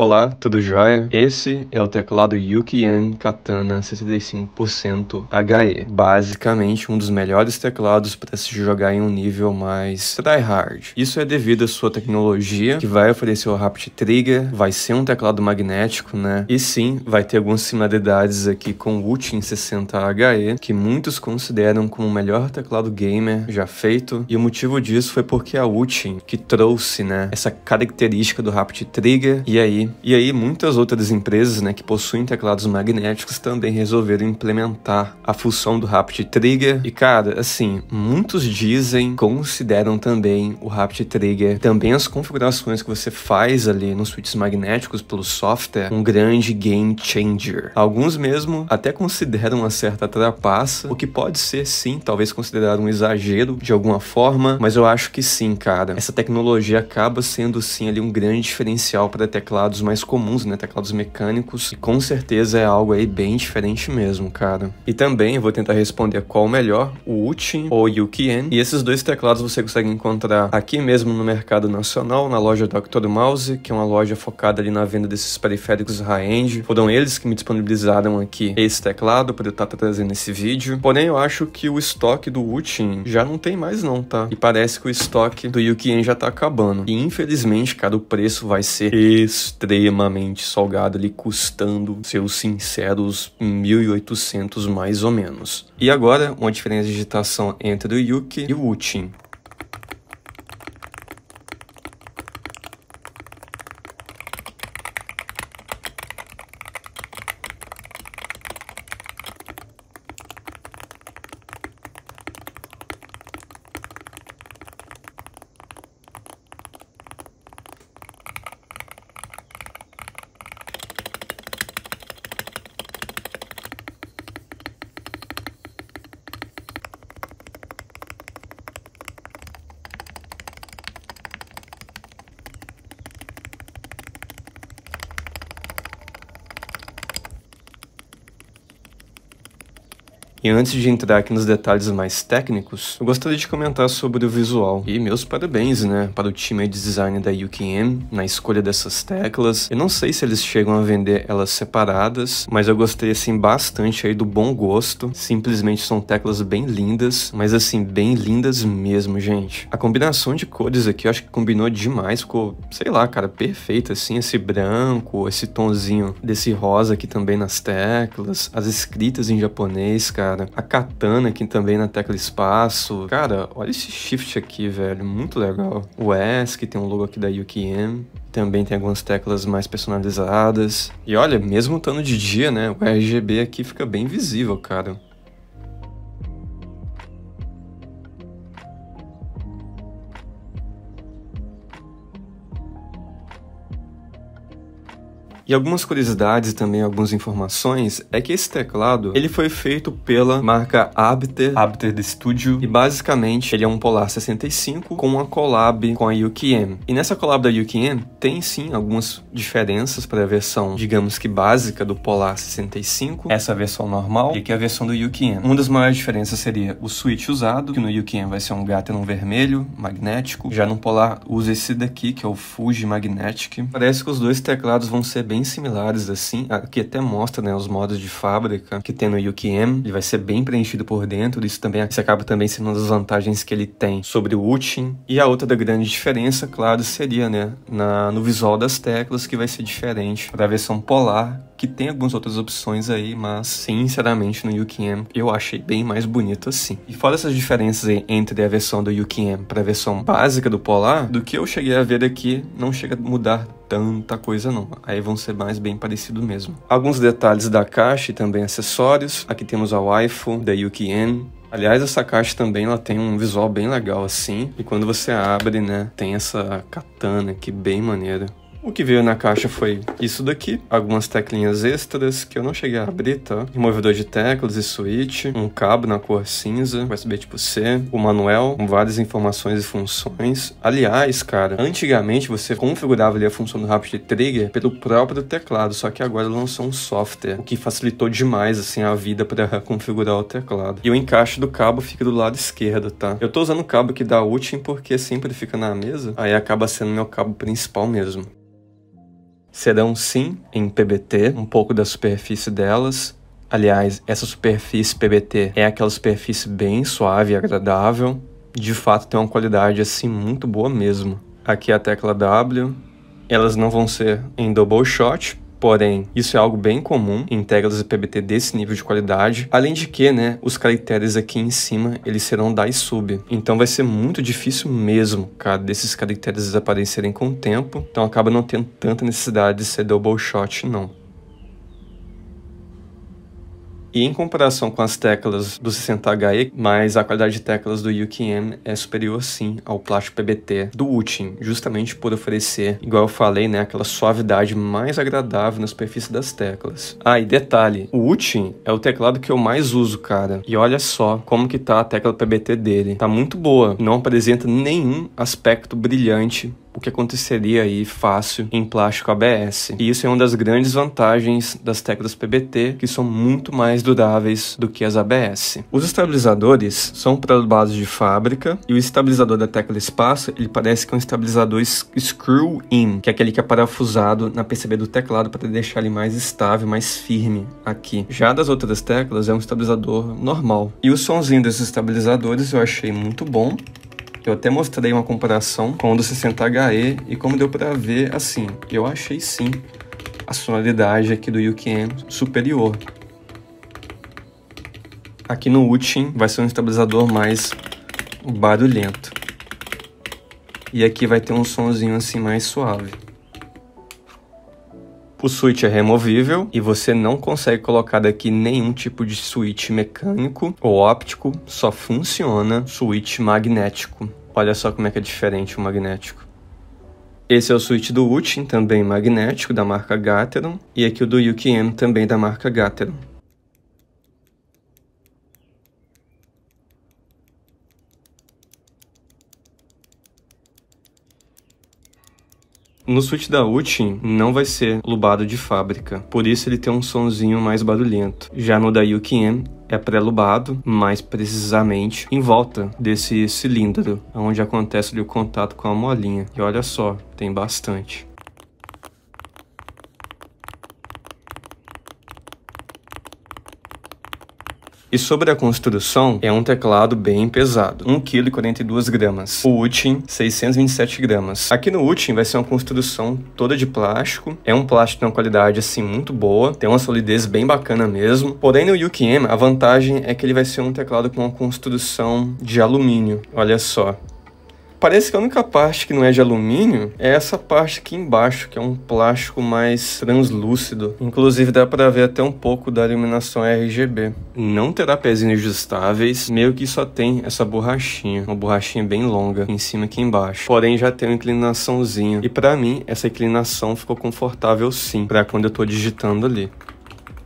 Olá, tudo jóia? Esse é o teclado Yukien Katana 65% HE. Basicamente, um dos melhores teclados para se jogar em um nível mais tryhard. Isso é devido à sua tecnologia, que vai oferecer o Rapid Trigger, vai ser um teclado magnético, né? E sim, vai ter algumas similaridades aqui com o Utin 60 HE, que muitos consideram como o melhor teclado gamer já feito. E o motivo disso foi porque é a Utin que trouxe, né, essa característica do Rapid Trigger, e aí e aí muitas outras empresas, né, que possuem teclados magnéticos também resolveram implementar a função do Rapid Trigger. E cara, assim, muitos dizem, consideram também o Rapid Trigger, também as configurações que você faz ali nos switches magnéticos pelo software, um grande game changer. Alguns mesmo até consideram uma certa trapaça, o que pode ser sim, talvez considerado um exagero de alguma forma, mas eu acho que sim, cara. Essa tecnologia acaba sendo sim ali um grande diferencial para teclados teclados mais comuns, né? Teclados mecânicos. E com certeza é algo aí bem diferente mesmo, cara. E também vou tentar responder qual o melhor, o Uchi ou o Yukien. E esses dois teclados você consegue encontrar aqui mesmo no mercado nacional, na loja Dr. Mouse, que é uma loja focada ali na venda desses periféricos high-end. Foram eles que me disponibilizaram aqui esse teclado para eu estar tá, tá trazendo esse vídeo. Porém, eu acho que o estoque do Uchi já não tem mais não, tá? E parece que o estoque do Yukien já tá acabando. E infelizmente, cara, o preço vai ser extremamente extremamente salgado lhe custando seus sinceros 1800 mais ou menos. E agora, uma diferença de digitação entre o Yuki e o Uchin. E antes de entrar aqui nos detalhes mais técnicos, eu gostaria de comentar sobre o visual. E meus parabéns, né, para o time de design da UKM na escolha dessas teclas. Eu não sei se eles chegam a vender elas separadas, mas eu gostei assim bastante aí do bom gosto. Simplesmente são teclas bem lindas, mas assim bem lindas mesmo, gente. A combinação de cores aqui eu acho que combinou demais, ficou, sei lá, cara, perfeita assim, esse branco, esse tonzinho desse rosa aqui também nas teclas, as escritas em japonês, cara cara. A katana aqui também na tecla espaço. Cara, olha esse shift aqui, velho. Muito legal. O S, que tem um logo aqui da UKM. Também tem algumas teclas mais personalizadas. E olha, mesmo estando de dia, né? O RGB aqui fica bem visível, cara. E algumas curiosidades também, algumas informações, é que esse teclado, ele foi feito pela marca Abter, Abter de Studio, e basicamente ele é um Polar 65 com uma collab com a UKM. E nessa collab da UKM tem sim algumas diferenças para a versão, digamos que básica do Polar 65, essa versão normal, e que é a versão do UKM. Uma das maiores diferenças seria o switch usado, que no UKM vai ser um Gatlin vermelho, magnético, já no Polar usa esse daqui, que é o Fuji Magnetic. Parece que os dois teclados vão ser bem bem similares assim. Aqui até mostra né, os modos de fábrica que tem no UQM. Ele vai ser bem preenchido por dentro. Isso também isso acaba também sendo uma das vantagens que ele tem sobre o Utin. E a outra da grande diferença, claro, seria né, na, no visual das teclas, que vai ser diferente para a versão Polar, que tem algumas outras opções aí, mas sinceramente no UKM eu achei bem mais bonito assim. E fora essas diferenças aí entre a versão do UKM para a versão básica do Polar, do que eu cheguei a ver aqui não chega a mudar tanta coisa não. Aí vão ser mais bem parecido mesmo. Alguns detalhes da caixa e também acessórios. Aqui temos a waifu da Yukien. Aliás, essa caixa também ela tem um visual bem legal assim. E quando você abre, né, tem essa katana aqui bem maneira. O que veio na caixa foi isso daqui, algumas teclinhas extras que eu não cheguei a abrir, tá? Removedor de teclas e switch, um cabo na cor cinza, USB tipo C, o manual com várias informações e funções. Aliás, cara, antigamente você configurava ali a função do Rapid Trigger pelo próprio teclado, só que agora lançou um software, o que facilitou demais assim a vida para configurar o teclado. E o encaixe do cabo fica do lado esquerdo, tá? Eu tô usando o cabo que dá útil porque sempre fica na mesa, aí acaba sendo meu cabo principal mesmo serão sim em PBT, um pouco da superfície delas. Aliás, essa superfície PBT é aquela superfície bem suave e agradável. De fato, tem uma qualidade assim muito boa mesmo. Aqui é a tecla W. Elas não vão ser em double shot, Porém, isso é algo bem comum em teclas IPBT desse nível de qualidade. Além de que, né, os caracteres aqui em cima, eles serão da sub. Então vai ser muito difícil mesmo, cara, desses caracteres desaparecerem com o tempo. Então acaba não tendo tanta necessidade de ser double shot, não. E em comparação com as teclas do 60HE, mas a qualidade de teclas do UKM é superior sim ao plástico PBT do Ultim, justamente por oferecer, igual eu falei, né, aquela suavidade mais agradável na superfície das teclas. Ah, e detalhe, o Ultim é o teclado que eu mais uso, cara. E olha só como que tá a tecla PBT dele. Tá muito boa, não apresenta nenhum aspecto brilhante o que aconteceria aí fácil em plástico ABS. E isso é uma das grandes vantagens das teclas PBT, que são muito mais duráveis do que as ABS. Os estabilizadores são para base de fábrica e o estabilizador da tecla espaço, ele parece que é um estabilizador screw-in, que é aquele que é parafusado na PCB do teclado para deixar ele mais estável, mais firme aqui. Já das outras teclas é um estabilizador normal. E o somzinho desses estabilizadores eu achei muito bom. Eu até mostrei uma comparação com o do 60HE e como deu para ver, assim, eu achei sim a sonoridade aqui do UKM superior. Aqui no Utin vai ser um estabilizador mais barulhento. E aqui vai ter um sonzinho assim mais suave. O switch é removível e você não consegue colocar daqui nenhum tipo de switch mecânico ou óptico, só funciona switch magnético. Olha só como é que é diferente o magnético. Esse é o suíte do Utin, também magnético, da marca Gateron, e aqui o do UKM, também da marca Gateron. No Switch da Uchi, não vai ser lubado de fábrica, por isso ele tem um sonzinho mais barulhento. Já no da Yukien, é pré lubado mais precisamente em volta desse cilindro, onde acontece o contato com a molinha. E olha só, tem bastante. E sobre a construção, é um teclado bem pesado, 1,42 kg. O Utin, 627 gramas. Aqui no Utin vai ser uma construção toda de plástico, é um plástico de uma qualidade assim muito boa, tem uma solidez bem bacana mesmo. Porém no Yukima, a vantagem é que ele vai ser um teclado com uma construção de alumínio, olha só. Parece que a única parte que não é de alumínio é essa parte aqui embaixo, que é um plástico mais translúcido. Inclusive dá para ver até um pouco da iluminação RGB. Não terá pezinhos ajustáveis, meio que só tem essa borrachinha, uma borrachinha bem longa, em cima e aqui embaixo. Porém já tem uma inclinaçãozinha. E para mim, essa inclinação ficou confortável sim, para quando eu estou digitando ali.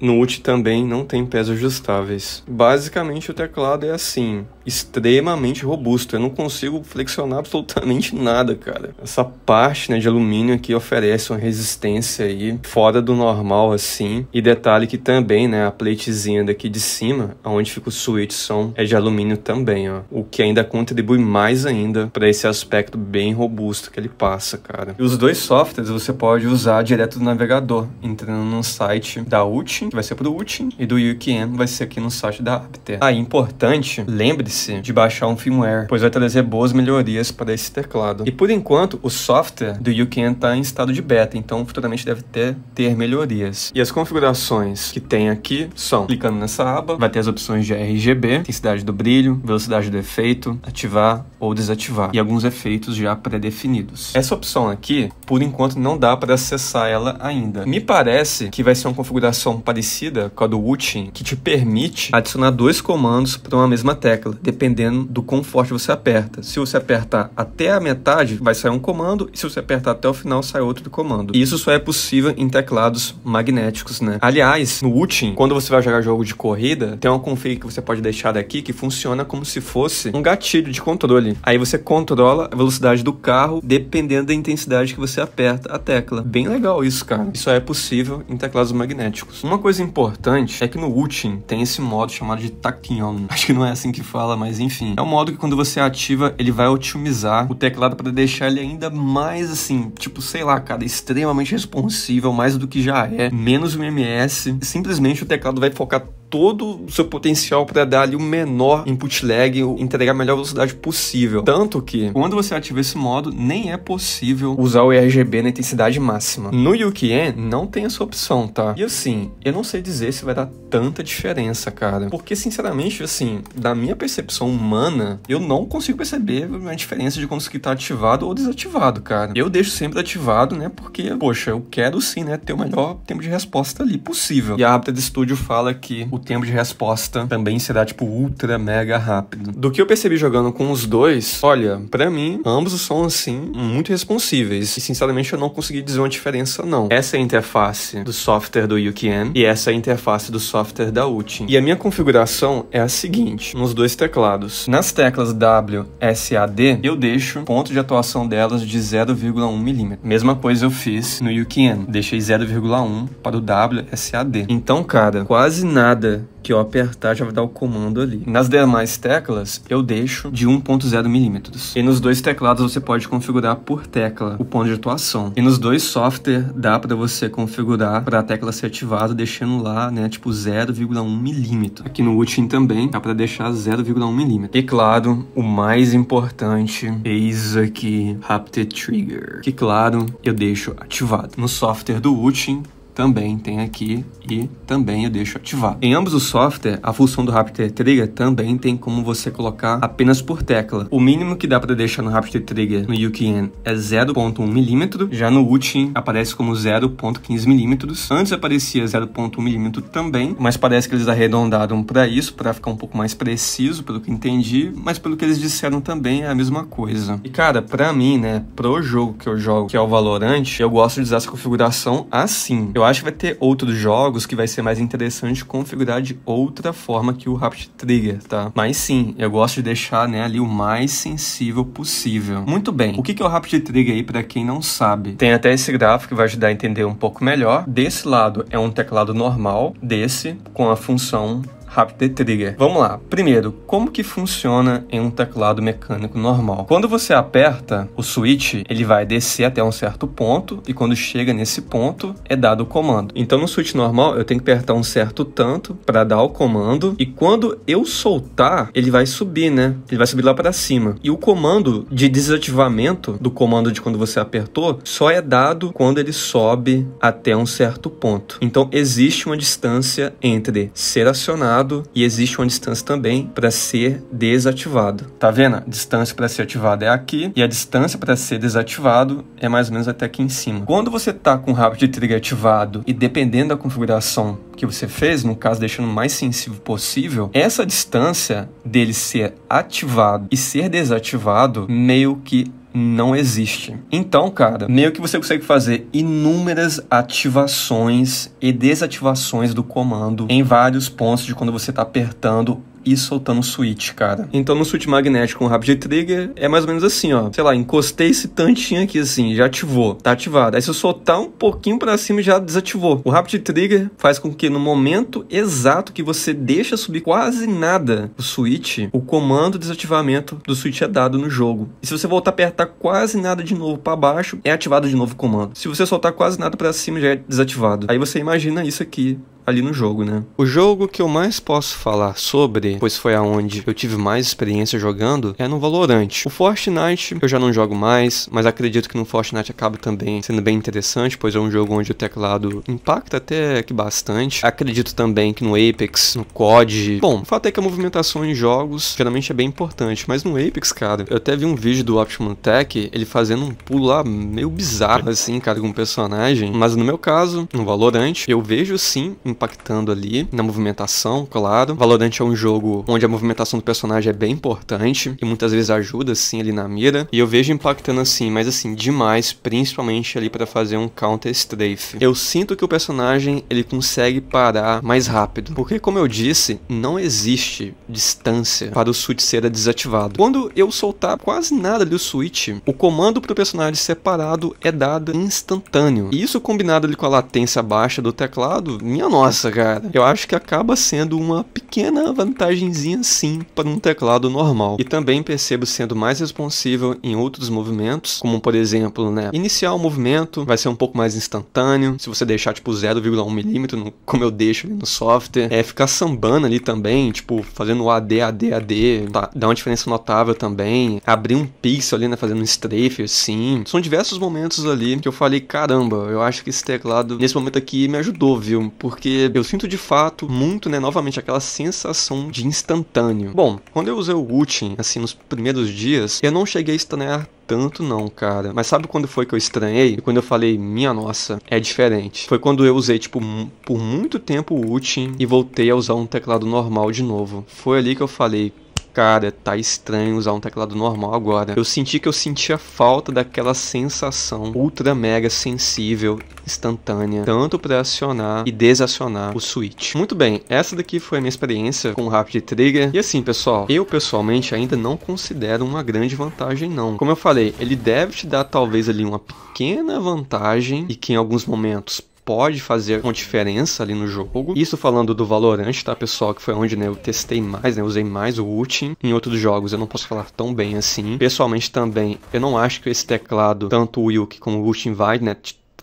No UT também não tem pés ajustáveis. Basicamente o teclado é assim, extremamente robusto. Eu não consigo flexionar absolutamente nada, cara. Essa parte, né, de alumínio aqui oferece uma resistência aí fora do normal, assim. E detalhe que também, né, a platezinha daqui de cima, onde fica o switch som, é de alumínio também, ó. O que ainda contribui mais ainda para esse aspecto bem robusto que ele passa, cara. E os dois softwares você pode usar direto do navegador, entrando no site da Utin, que vai ser pro Utin, e do UQM vai ser aqui no site da Apter. Ah, importante, lembre-se de baixar um firmware, pois vai trazer boas melhorias para esse teclado. E por enquanto, o software do UCAN está em estado de beta, então futuramente deve ter ter melhorias. E as configurações que tem aqui são, clicando nessa aba, vai ter as opções de RGB, intensidade do brilho, velocidade do efeito, ativar, ou desativar e alguns efeitos já pré-definidos. Essa opção aqui, por enquanto, não dá para acessar ela ainda. Me parece que vai ser uma configuração parecida com a do Wutin, que te permite adicionar dois comandos para uma mesma tecla, dependendo do quão forte você aperta. Se você apertar até a metade, vai sair um comando, e se você apertar até o final, sai outro comando. E isso só é possível em teclados magnéticos, né? Aliás, no Wutin, quando você vai jogar jogo de corrida, tem uma config que você pode deixar daqui que funciona como se fosse um gatilho de controle controle. Aí você controla a velocidade do carro dependendo da intensidade que você aperta a tecla. Bem legal isso, cara. Isso é possível em teclados magnéticos. Uma coisa importante é que no Ultim tem esse modo chamado de Tachyon. Acho que não é assim que fala, mas enfim. É um modo que quando você ativa, ele vai otimizar o teclado para deixar ele ainda mais assim, tipo, sei lá, cara, extremamente responsível, mais do que já é, menos um MS. Simplesmente o teclado vai focar todo o seu potencial para dar ali o menor input lag e entregar a melhor velocidade possível. Tanto que, quando você ativa esse modo, nem é possível usar o RGB na intensidade máxima. No UQN, não tem essa opção, tá? E assim, eu não sei dizer se vai dar tanta diferença, cara. Porque, sinceramente, assim, da minha percepção humana, eu não consigo perceber a diferença de conseguir estar tá ativado ou desativado, cara. Eu deixo sempre ativado, né? Porque, poxa, eu quero sim, né, ter o melhor tempo de resposta ali possível. E a Raptor Studio fala que o tempo de resposta também será, tipo, ultra mega rápido. Do que eu percebi jogando com os dois, olha, para mim, ambos são, assim, muito responsíveis. E, sinceramente, eu não consegui dizer uma diferença, não. Essa é a interface do software do UQM e essa é a interface do software da Utin. E a minha configuração é a seguinte, nos dois teclados. Nas teclas W, S A, D, eu deixo o ponto de atuação delas de 0,1 milímetro. Mesma coisa eu fiz no UQN. Deixei 0,1 para o W, S A, D. Então, cara, quase nada nada que eu apertar já vai dar o comando ali. Nas demais teclas, eu deixo de 1.0 milímetros. E nos dois teclados você pode configurar por tecla o ponto de atuação. E nos dois software dá para você configurar para a tecla ser ativada, deixando lá, né, tipo 0,1 milímetro. Aqui no Utin também dá para deixar 0,1 milímetro. E claro, o mais importante, eis aqui, Raptor Trigger, que claro, eu deixo ativado. No software do Utin, também tem aqui e também eu deixo ativar. Em ambos os softwares, a função do Raptor Trigger também tem como você colocar apenas por tecla. O mínimo que dá para deixar no Raptor Trigger no UKN é 0.1 milímetro, já no Ultim aparece como 0.15 milímetros. Antes aparecia 0.1 milímetro também, mas parece que eles arredondaram para isso, para ficar um pouco mais preciso, pelo que entendi, mas pelo que eles disseram também é a mesma coisa. E cara, para mim, né, pro jogo que eu jogo, que é o Valorant, eu gosto de usar essa configuração assim. Eu acho que vai ter outros jogos que vai ser mais interessante configurar de outra forma que o Rapid Trigger, tá? Mas sim, eu gosto de deixar né, ali o mais sensível possível. Muito bem, o que é o Rapid Trigger aí para quem não sabe? Tem até esse gráfico que vai ajudar a entender um pouco melhor. Desse lado é um teclado normal, desse com a função Rapid Trigger. Vamos lá. Primeiro, como que funciona em um teclado mecânico normal? Quando você aperta o switch, ele vai descer até um certo ponto e quando chega nesse ponto é dado o comando. Então no switch normal eu tenho que apertar um certo tanto para dar o comando e quando eu soltar, ele vai subir, né? Ele vai subir lá para cima. E o comando de desativamento do comando de quando você apertou só é dado quando ele sobe até um certo ponto. Então existe uma distância entre ser acionado ativado e existe uma distância também para ser desativado. Tá vendo? A distância para ser ativado é aqui e a distância para ser desativado é mais ou menos até aqui em cima. Quando você tá com o rabo de trigger ativado e dependendo da configuração que você fez, no caso deixando o mais sensível possível, essa distância dele ser ativado e ser desativado meio que não existe. Então, cara, meio que você consegue fazer inúmeras ativações e desativações do comando em vários pontos de quando você está apertando e soltando o switch, cara. Então no switch magnético com um rapid trigger é mais ou menos assim, ó. Sei lá, encostei esse tantinho aqui assim, já ativou, tá ativado. Aí se eu soltar um pouquinho para cima já desativou. O rapid trigger faz com que no momento exato que você deixa subir quase nada o switch, o comando de desativamento do switch é dado no jogo. E se você voltar a apertar quase nada de novo para baixo, é ativado de novo o comando. Se você soltar quase nada para cima já é desativado. Aí você imagina isso aqui ali no jogo, né? O jogo que eu mais posso falar sobre, pois foi aonde eu tive mais experiência jogando, é no Valorant. O Fortnite eu já não jogo mais, mas acredito que no Fortnite acaba também sendo bem interessante, pois é um jogo onde o teclado impacta até que bastante. Acredito também que no Apex, no COD. Bom, o fato é que a movimentação em jogos geralmente é bem importante, mas no Apex, cara, eu até vi um vídeo do Optimum Tech, ele fazendo um pulo lá meio bizarro, assim, cara, com um personagem. Mas no meu caso, no Valorant, eu vejo sim impactando ali na movimentação, claro. Valorant é um jogo onde a movimentação do personagem é bem importante e muitas vezes ajuda, assim, ali na mira. E eu vejo impactando assim, mas assim, demais, principalmente ali para fazer um counter strafe. Eu sinto que o personagem ele consegue parar mais rápido, porque como eu disse, não existe distância para o switch ser desativado. Quando eu soltar quase nada ali o switch, o comando para o personagem parado é dado instantâneo. E isso combinado ali com a latência baixa do teclado, minha nossa nossa, cara, eu acho que acaba sendo uma pequena vantagemzinha sim para um teclado normal. E também percebo sendo mais responsivo em outros movimentos, como por exemplo, né, iniciar o movimento vai ser um pouco mais instantâneo, se você deixar tipo 0,1 milímetro, como eu deixo ali no software. É ficar sambando ali também, tipo fazendo o AD, AD, AD, tá, dá uma diferença notável também. Abrir um pixel ali, né, fazendo um strafe assim. São diversos momentos ali que eu falei, caramba, eu acho que esse teclado nesse momento aqui me ajudou, viu? Porque eu sinto de fato muito, né, novamente, aquela sensação de instantâneo. Bom, quando eu usei o ultim assim, nos primeiros dias, eu não cheguei a estranhar tanto não, cara. Mas sabe quando foi que eu estranhei? E quando eu falei, minha nossa, é diferente. Foi quando eu usei, tipo, por muito tempo o ultim e voltei a usar um teclado normal de novo. Foi ali que eu falei, cara, tá estranho usar um teclado normal agora. Eu senti que eu sentia falta daquela sensação ultra mega sensível, instantânea, tanto para acionar e desacionar o switch. Muito bem, essa daqui foi a minha experiência com o Rapid Trigger. E assim, pessoal, eu pessoalmente ainda não considero uma grande vantagem não. Como eu falei, ele deve te dar talvez ali uma pequena vantagem e que em alguns momentos pode fazer uma diferença ali no jogo. Isso falando do Valorant, tá, pessoal? Que foi onde né, eu testei mais, né? Usei mais o Ultim. Em outros jogos eu não posso falar tão bem assim. Pessoalmente também, eu não acho que esse teclado, tanto o Wilk como o Ultim, vai, né?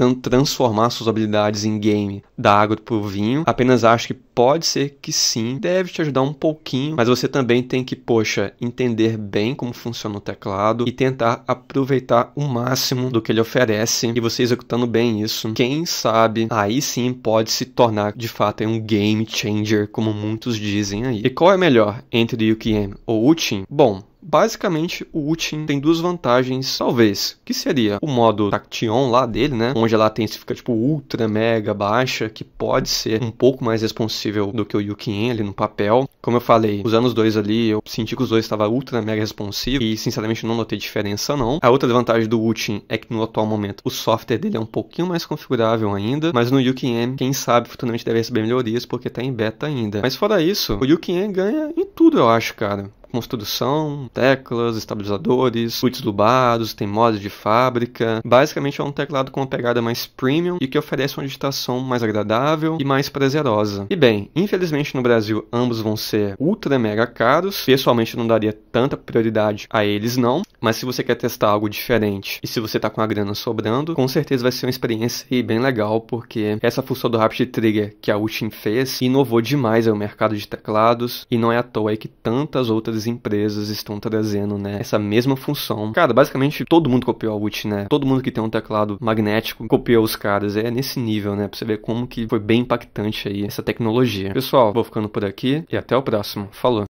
tentando transformar suas habilidades em game da água para o vinho. Apenas acho que pode ser que sim, deve te ajudar um pouquinho, mas você também tem que, poxa, entender bem como funciona o teclado e tentar aproveitar o máximo do que ele oferece e você executando bem isso. Quem sabe, aí sim pode se tornar de fato um game changer, como muitos dizem aí. E qual é melhor entre o UQM ou o Utin? Bom, Basicamente, o Ultim tem duas vantagens, talvez, que seria o modo Taction lá dele, né? Onde ela tem fica tipo ultra mega baixa, que pode ser um pouco mais responsível do que o Yukien ali no papel. Como eu falei, usando os dois ali, eu senti que os dois estavam ultra mega responsivos e sinceramente não notei diferença não. A outra vantagem do Ultim é que no atual momento o software dele é um pouquinho mais configurável ainda, mas no Yukien, quem sabe futuramente deve receber melhorias porque tá em beta ainda. Mas fora isso, o Yukien ganha em tudo, eu acho, cara como são, teclas, estabilizadores, switches lubados, tem mods de fábrica. Basicamente é um teclado com uma pegada mais premium e que oferece uma digitação mais agradável e mais prazerosa. E bem, infelizmente no Brasil ambos vão ser ultra mega caros. Pessoalmente não daria tanta prioridade a eles não, mas se você quer testar algo diferente e se você tá com a grana sobrando, com certeza vai ser uma experiência bem legal, porque essa função do Rapid Trigger que a Ultim fez inovou demais o mercado de teclados e não é à toa aí que tantas outras empresas estão trazendo, né? Essa mesma função. Cara, basicamente todo mundo copiou a UT, né? Todo mundo que tem um teclado magnético copiou os caras. É nesse nível, né? Pra você ver como que foi bem impactante aí essa tecnologia. Pessoal, vou ficando por aqui e até o próximo. Falou!